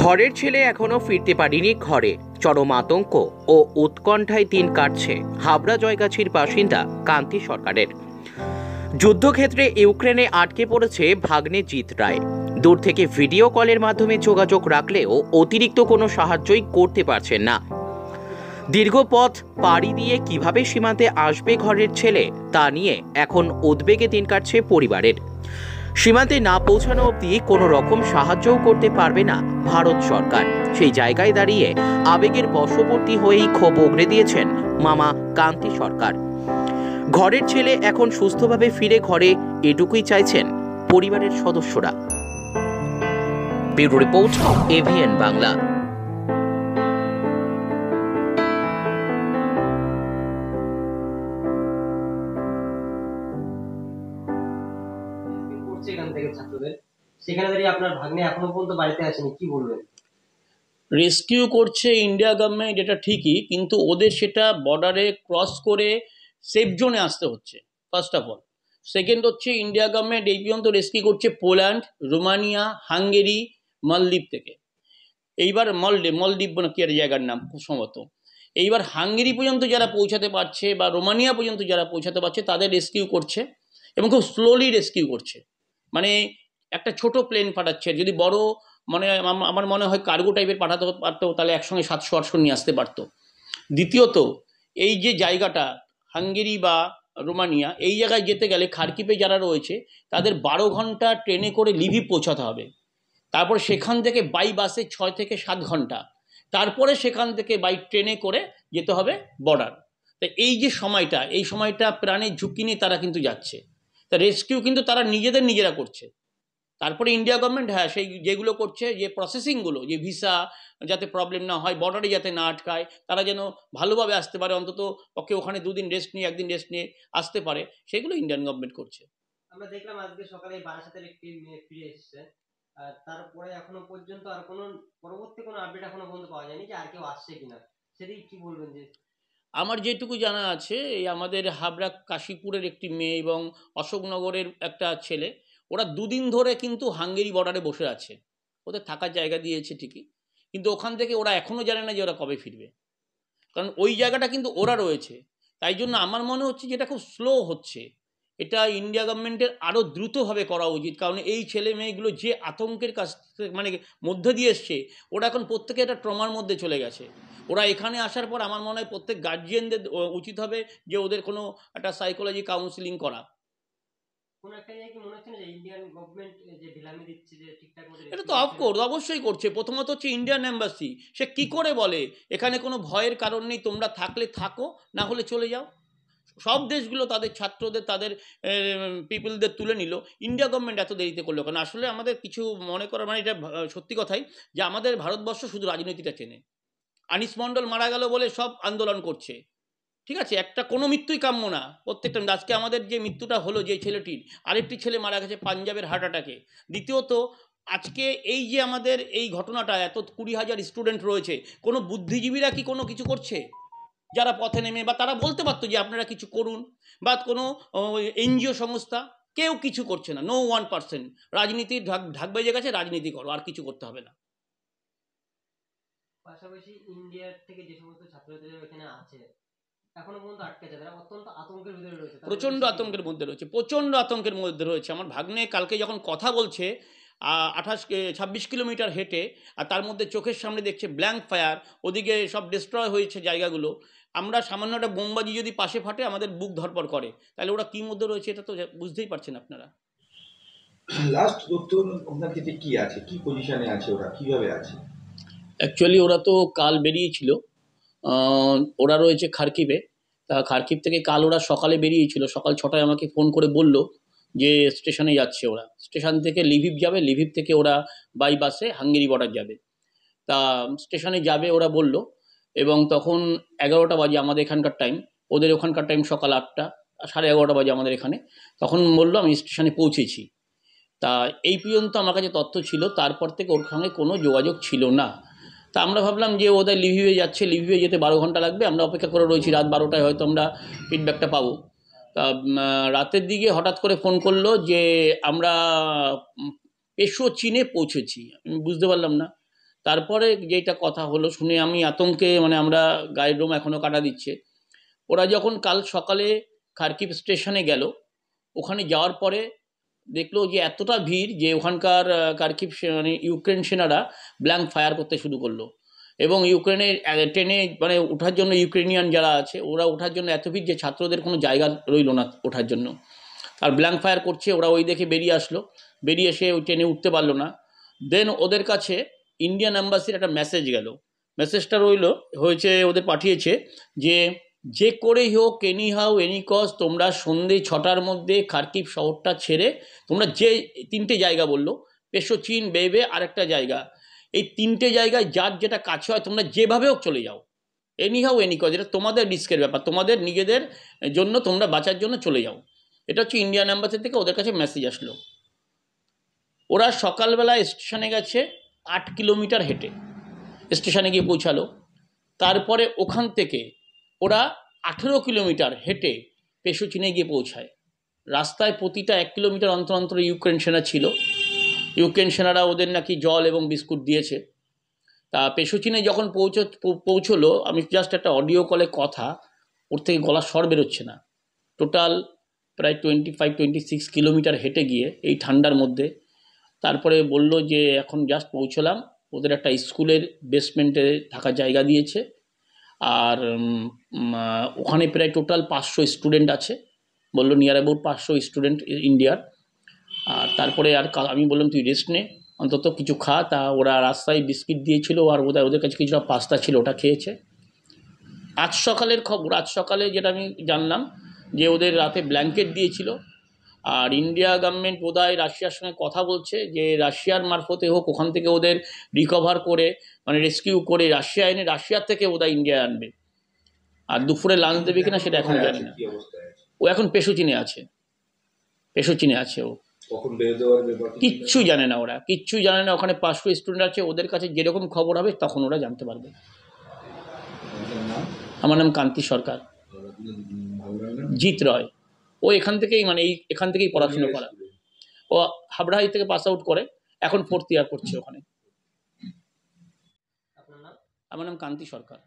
ঘরের ছেলে এখনো ফিরতে পারিনি ঘরে চরম আতঙ্ক ও উৎকণ্ঠায় দিন কাটছে হাবড়া জয়গাছির বাসিন্দা কান্তি সরকারের যুদ্ধক্ষেত্রে ইউক্রেনে আটকে পড়েছে ভাগ্নে জিৎ রায় দূর থেকে ভিডিও কলের মাধ্যমে যোগাযোগ রাখলেও অতিরিক্ত কোনো সাহায্যই করতে পারছেন না দীর্ঘ পথ পাড়ি দিয়ে কিভাবে সীমান্তে আসবে ঘরের ছেলে তা নিয়ে এখন উদ্বেগে দিন কাটছে পরিবারের সীমান্তে না পৌঁছানো অব্দি কোনো রকম সাহায্যও করতে পারবে না ভারত সরকার সেই জায়গায় দাঁড়িয়ে আবেগের বশবর্তী হয়েই ক্ষোভ উগড়ে দিয়েছেন মামা কান্তি সরকার ঘরের ছেলে এখন সুস্থভাবে ফিরে ঘরে এটুকুই চাইছেন পরিবারের সদস্যরা ব্যুরো রিপোর্ট এভিএন বাংলা হচ্ছে এখান থেকে ছাত্রদের সেখানে দাঁড়িয়ে আপনার ভাগ্নে এখনো পর্যন্ত বাড়িতে আসেনি কি বলবেন রেস্কিউ করছে ইন্ডিয়া গভর্নমেন্ট এটা ঠিকই কিন্তু ওদের সেটা বর্ডারে ক্রস করে সেফ জোনে আসতে হচ্ছে ফার্স্ট অফ অল সেকেন্ড হচ্ছে ইন্ডিয়া গভর্নমেন্ট এই পর্যন্ত রেস্কিউ করছে পোল্যান্ড রোমানিয়া হাঙ্গেরি মালদ্বীপ থেকে এইবার মলডে মলদ্বীপ না কি জায়গার নাম খুব সম্ভবত এইবার হাঙ্গেরি পর্যন্ত যারা পৌঁছাতে পারছে বা রোমানিয়া পর্যন্ত যারা পৌঁছাতে পারছে তাদের রেস্কিউ করছে এবং খুব স্লোলি রেস্কিউ করছে মানে একটা ছোট প্লেন পাঠাচ্ছে যদি বড় মানে আমার মনে হয় কার্গো টাইপের পাঠাতে পারতো তাহলে একসঙ্গে সাতশো আটশো নিয়ে আসতে পারতো দ্বিতীয়ত এই যে জায়গাটা হাঙ্গেরি বা রোমানিয়া এই জায়গায় যেতে গেলে খারকিপে যারা রয়েছে তাদের বারো ঘন্টা ট্রেনে করে লিভি পৌঁছাতে হবে তারপর সেখান থেকে বাই বাসে ছয় থেকে সাত ঘন্টা তারপরে সেখান থেকে বাই ট্রেনে করে যেতে হবে বর্ডার তা এই যে সময়টা এই সময়টা প্রাণের ঝুঁকি নিয়ে তারা কিন্তু যাচ্ছে তা রেস্কিউ কিন্তু তারা নিজেদের নিজেরা করছে তারপরে ইন্ডিয়া গভর্নমেন্ট হ্যাঁ সেই যেগুলো করছে যে প্রসেসিংগুলো যে ভিসা যাতে প্রবলেম না হয় বর্ডারে যাতে না আটকায় তারা যেন ভালোভাবে আসতে পারে অন্তত পক্ষে ওখানে দুদিন রেস্ট নিয়ে একদিন রেস্ট নিয়ে আসতে পারে সেগুলো ইন্ডিয়ান গভর্নমেন্ট করছে আমরা দেখলাম আজকে সকালে বারাসাতের একটি মেয়ে ফিরে এসেছে তারপরে এখনো পর্যন্ত আর কোনো পরবর্তী কোনো আপডেট এখনো পর্যন্ত পাওয়া যায়নি যে আর কেউ আসছে কিনা সেটাই কি বলবেন যে আমার যেটুকু জানা আছে এই আমাদের হাবড়া কাশীপুরের একটি মেয়ে এবং অশোকনগরের একটা ছেলে ওরা দুদিন ধরে কিন্তু হাঙ্গেরি বর্ডারে বসে আছে ওদের থাকার জায়গা দিয়েছে ঠিকই কিন্তু ওখান থেকে ওরা এখনও জানে না যে ওরা কবে ফিরবে কারণ ওই জায়গাটা কিন্তু ওরা রয়েছে তাই জন্য আমার মনে হচ্ছে যেটা খুব স্লো হচ্ছে এটা ইন্ডিয়া গভর্নমেন্টের আরও দ্রুতভাবে করা উচিত কারণ এই ছেলে মেয়েগুলো যে আতঙ্কের কাছ মানে মধ্যে দিয়ে এসছে ওরা এখন প্রত্যেকে একটা ট্রমার মধ্যে চলে গেছে ওরা এখানে আসার পর আমার মনে হয় প্রত্যেক গার্জিয়ানদের উচিত হবে যে ওদের কোনো একটা সাইকোলজি কাউন্সিলিং করা এটা তো অফকোর্স অবশ্যই করছে প্রথমত হচ্ছে ইন্ডিয়ান এম্বাসি সে কি করে বলে এখানে কোনো ভয়ের কারণ নেই তোমরা থাকলে থাকো না হলে চলে যাও সব দেশগুলো তাদের ছাত্রদের তাদের পিপলদের তুলে নিল ইন্ডিয়া গভর্নমেন্ট এত দেরিতে করলো কারণ আসলে আমাদের কিছু মনে করার মানে এটা সত্যি কথাই যে আমাদের ভারতবর্ষ শুধু রাজনীতিটা চেনে আনিস মণ্ডল মারা গেল বলে সব আন্দোলন করছে ঠিক আছে একটা কোনো মৃত্যুই কাম্য না প্রত্যেকটা আজকে আমাদের যে মৃত্যুটা হলো যে ছেলেটির আরেকটি ছেলে মারা গেছে পাঞ্জাবের হার্ট অ্যাটাকে দ্বিতীয়ত আজকে এই যে আমাদের এই ঘটনাটা এত কুড়ি হাজার স্টুডেন্ট রয়েছে কোনো বুদ্ধিজীবীরা কি কোনো কিছু করছে যারা পথে নেমে বা তারা বলতে পারতো যে আপনারা কিছু করুন বা কোনো এনজিও সংস্থা কেউ কিছু করছে না নো ওয়ান পার্সেন্ট রাজনীতি ঢাক ঢাক বেজে গেছে রাজনীতি করো আর কিছু করতে হবে না পাশাপাশি ইন্ডিয়ার থেকে যে সমস্ত ছাত্রছাত্রীরা এখানে আছে আতঙ্কের প্রচন্ড আতঙ্কের মধ্যে রয়েছে প্রচন্ড আতঙ্কের মধ্যে রয়েছে আমার ভাগ্নে কালকে যখন কথা বলছে আঠাশ ছাব্বিশ কিলোমিটার হেঁটে আর তার মধ্যে চোখের সামনে দেখছে ব্ল্যাঙ্ক ফায়ার ওদিকে সব ডিস্ট্রয় হয়েছে জায়গাগুলো আমরা সামান্য একটা বোমবাজি যদি পাশে ফাটে আমাদের বুক ধরপড় করে তাহলে ওরা কী মধ্যে রয়েছে এটা তো বুঝতেই পারছেন আপনারা লাস্ট আপনার কী আছে কী পজিশনে আছে ওরা কীভাবে আছে অ্যাকচুয়ালি ওরা তো কাল বেরিয়েছিল ওরা রয়েছে খারকিবে তা খার্কিব থেকে কাল ওরা সকালে বেরিয়েছিল সকাল ছটায় আমাকে ফোন করে বলল যে স্টেশনে যাচ্ছে ওরা স্টেশন থেকে লিভিভ যাবে লিভিভ থেকে ওরা বাই বাসে হাঙ্গেরি বর্ডার যাবে তা স্টেশনে যাবে ওরা বলল এবং তখন এগারোটা বাজে আমাদের এখানকার টাইম ওদের ওখানকার টাইম সকাল আটটা সাড়ে এগারোটা বাজে আমাদের এখানে তখন বললো আমি স্টেশনে পৌঁছেছি তা এই পর্যন্ত আমার কাছে তথ্য ছিল তারপর থেকে ওর সঙ্গে কোনো যোগাযোগ ছিল না তা আমরা ভাবলাম যে ওদের লিভিভে যাচ্ছে লিভিভে যেতে বারো ঘন্টা লাগবে আমরা অপেক্ষা করে রয়েছি রাত বারোটায় হয়তো আমরা ফিডব্যাকটা পাবো তা রাতের দিকে হঠাৎ করে ফোন করলো যে আমরা পেশো চীনে পৌঁছেছি আমি বুঝতে পারলাম না তারপরে যেটা কথা হলো শুনে আমি আতঙ্কে মানে আমরা গায়ের রুম এখনও কাটা দিচ্ছে ওরা যখন কাল সকালে খার্কিব স্টেশনে গেল ওখানে যাওয়ার পরে দেখলো যে এতটা ভিড় যে ওখানকার কার্কিব মানে ইউক্রেন সেনারা ব্ল্যাঙ্ক ফায়ার করতে শুরু করলো এবং ইউক্রেনের ট্রেনে মানে ওঠার জন্য ইউক্রেনিয়ান যারা আছে ওরা ওঠার জন্য এত ভিড় যে ছাত্রদের কোনো জায়গা রইল না ওঠার জন্য আর ব্ল্যাঙ্ক ফায়ার করছে ওরা ওই দেখে বেরিয়ে আসলো বেরিয়ে এসে ওই ট্রেনে উঠতে পারলো না দেন ওদের কাছে ইন্ডিয়ান অ্যাম্বাসির একটা মেসেজ গেল মেসেজটা রইল হয়েছে ওদের পাঠিয়েছে যে যে করেই হোক এনি হাও এনি কজ তোমরা সন্ধে ছটার মধ্যে খার্কিব শহরটা ছেড়ে তোমরা যে তিনটে জায়গা বললো পেশো পেশোচিন বেবে আরেকটা জায়গা এই তিনটে জায়গায় যার যেটা কাছে হয় তোমরা যেভাবে হোক চলে যাও এনি হাও এনি কজ এটা তোমাদের রিস্কের ব্যাপার তোমাদের নিজেদের জন্য তোমরা বাঁচার জন্য চলে যাও এটা হচ্ছে ইন্ডিয়ান অ্যাম্বাসি থেকে ওদের কাছে মেসেজ আসলো ওরা সকালবেলা স্টেশনে গেছে আট কিলোমিটার হেঁটে স্টেশনে গিয়ে পৌঁছালো তারপরে ওখান থেকে ওরা আঠেরো কিলোমিটার হেঁটে চিনে গিয়ে পৌঁছায় রাস্তায় প্রতিটা এক কিলোমিটার অন্তর অন্তর ইউক্রেন সেনা ছিল ইউক্রেন সেনারা ওদের নাকি জল এবং বিস্কুট দিয়েছে তা পেশোচিনে যখন পৌঁছ পৌঁছলো আমি জাস্ট একটা অডিও কলে কথা ওর থেকে গলা স্বর বেরোচ্ছে না টোটাল প্রায় twenty five twenty six kilometre হেঁটে গিয়ে এই ঠান্ডার মধ্যে তারপরে বলল যে এখন জাস্ট পৌঁছলাম ওদের একটা স্কুলের বেসমেন্টে থাকার জায়গা দিয়েছে আর ওখানে প্রায় টোটাল পাঁচশো স্টুডেন্ট আছে বললো নিয়ার অ্যাবাউট পাঁচশো স্টুডেন্ট ইন্ডিয়ার আর তারপরে আর আমি বললাম তুই রেস্ট নে অন্তত কিছু খা তা ওরা রাস্তায় বিস্কিট দিয়েছিল আর ওদের ওদের কাছে কিছুটা পাস্তা ছিল ওটা খেয়েছে আজ সকালের খবর আজ সকালে যেটা আমি জানলাম যে ওদের রাতে ব্ল্যাঙ্কেট দিয়েছিল আর ইন্ডিয়া গভর্নমেন্ট বোধহয় রাশিয়ার সঙ্গে কথা বলছে যে রাশিয়ার মারফতে হোক ওখান থেকে ওদের রিকভার করে মানে রেস্কিউ করে রাশিয়া এনে রাশিয়ার থেকে ওরা ইন্ডিয়া আনবে আর দুপুরে লাঞ্চ দেবে কিনা সেটা এখন জানি না ও এখন পেশুচিনে আছে পেশুচিনে আছে ও কিচ্ছু জানে না ওরা কিচ্ছু জানে না ওখানে পাঁচশো স্টুডেন্ট আছে ওদের কাছে যেরকম খবর হবে তখন ওরা জানতে পারবে আমার নাম কান্তি সরকার জিৎ রয় ও এখান থেকেই মানে এই এখান থেকেই পড়াশুনো করা ও হাই থেকে পাস আউট করে এখন ফোর্থ ইয়ার করছে ওখানে আমার নাম কান্তি সরকার